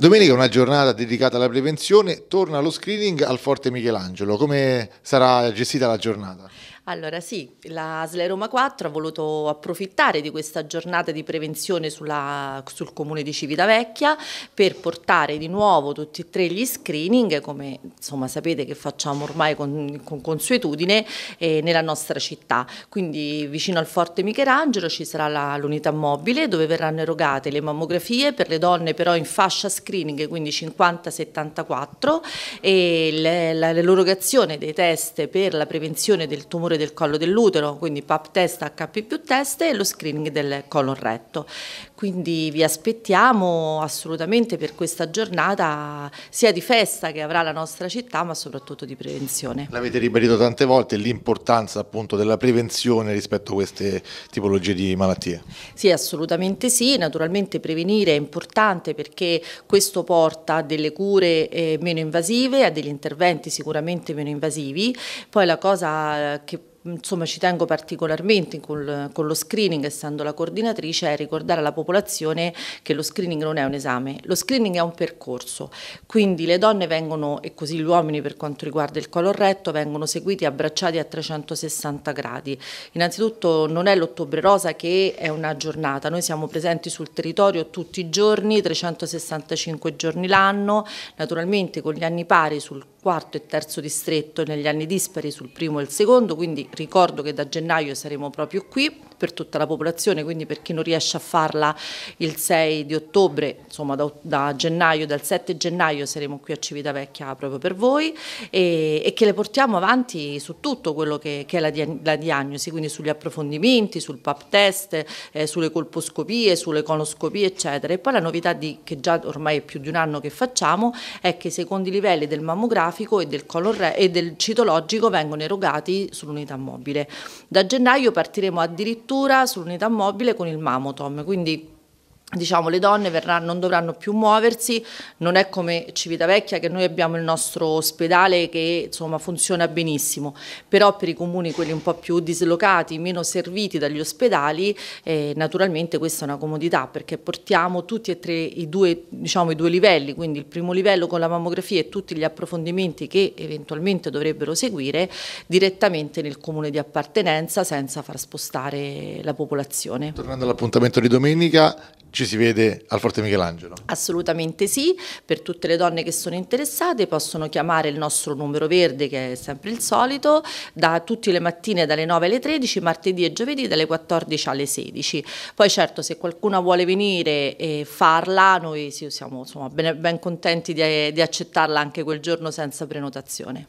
Domenica è una giornata dedicata alla prevenzione, torna lo screening al Forte Michelangelo, come sarà gestita la giornata? Allora sì, la SLE Roma 4 ha voluto approfittare di questa giornata di prevenzione sulla, sul comune di Civitavecchia per portare di nuovo tutti e tre gli screening, come insomma sapete che facciamo ormai con, con consuetudine eh, nella nostra città. Quindi vicino al Forte Michelangelo ci sarà l'unità mobile dove verranno erogate le mammografie per le donne però in fascia screening, quindi 50-74 e l'erogazione dei test per la prevenzione del tumore del collo dell'utero, quindi PAP test, HP più test e lo screening del colon retto. Quindi vi aspettiamo assolutamente per questa giornata sia di festa che avrà la nostra della città ma soprattutto di prevenzione. L'avete ribadito tante volte l'importanza appunto della prevenzione rispetto a queste tipologie di malattie? Sì assolutamente sì, naturalmente prevenire è importante perché questo porta a delle cure eh, meno invasive, a degli interventi sicuramente meno invasivi, poi la cosa eh, che insomma ci tengo particolarmente con, lo screening, essendo la coordinatrice, è ricordare alla popolazione che lo screening non è un esame, lo screening è un percorso, quindi le donne vengono, e così gli uomini per quanto riguarda il colon retto, vengono seguiti e abbracciati a 360 gradi. Innanzitutto non è l'ottobre rosa che è una giornata, noi siamo presenti sul territorio tutti i giorni, 365 giorni l'anno, naturalmente con gli anni pari sul quarto e terzo distretto, negli anni dispari sul primo e il secondo, quindi ricordo che da gennaio saremo proprio qui per tutta la popolazione, quindi per chi non riesce a farla il 6 di ottobre, insomma da, da gennaio, dal 7 gennaio saremo qui a Civitavecchia proprio per voi e, e che le portiamo avanti su tutto quello che, che è la, dia, la, diagnosi, quindi sugli approfondimenti, sul pap test, eh, sulle colposcopie, sulle conoscopie eccetera. E poi la novità di, che già ormai è più di un anno che facciamo è che i secondi livelli del mammografico e del, color, e del citologico vengono erogati sull'unità mobile. Da gennaio partiremo addirittura sull'unità mobile con il Mamotom, quindi diciamo, le donne verranno, non dovranno più muoversi, non è come Civitavecchia che noi abbiamo il nostro ospedale che insomma, funziona benissimo, però per i comuni, quelli un po' più dislocati, meno serviti dagli ospedali, eh, naturalmente questa è una comodità perché portiamo tutti e tre i due, diciamo, i due livelli, quindi il primo livello con la mammografia e tutti gli approfondimenti che eventualmente dovrebbero seguire direttamente nel comune di appartenenza senza far spostare la popolazione. Tornando all'appuntamento di domenica, ci si vede al Forte Michelangelo? Assolutamente sì, per tutte le donne che sono interessate possono chiamare il nostro numero verde che è sempre il solito, da tutte le mattine dalle 9 alle 13, martedì e giovedì dalle 14 alle 16. Poi certo se qualcuna vuole venire e farla, noi siamo insomma, ben, ben contenti di, di accettarla anche quel giorno senza prenotazione.